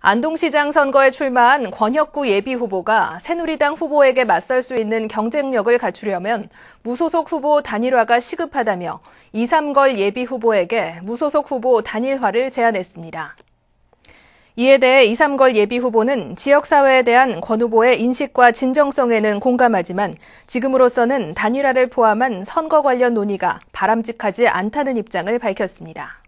안동시장 선거에 출마한 권혁구 예비후보가 새누리당 후보에게 맞설 수 있는 경쟁력을 갖추려면 무소속 후보 단일화가 시급하다며 2, 3걸 예비후보에게 무소속 후보 단일화를 제안했습니다. 이에 대해 2, 3걸 예비후보는 지역사회에 대한 권 후보의 인식과 진정성에는 공감하지만 지금으로서는 단일화를 포함한 선거 관련 논의가 바람직하지 않다는 입장을 밝혔습니다.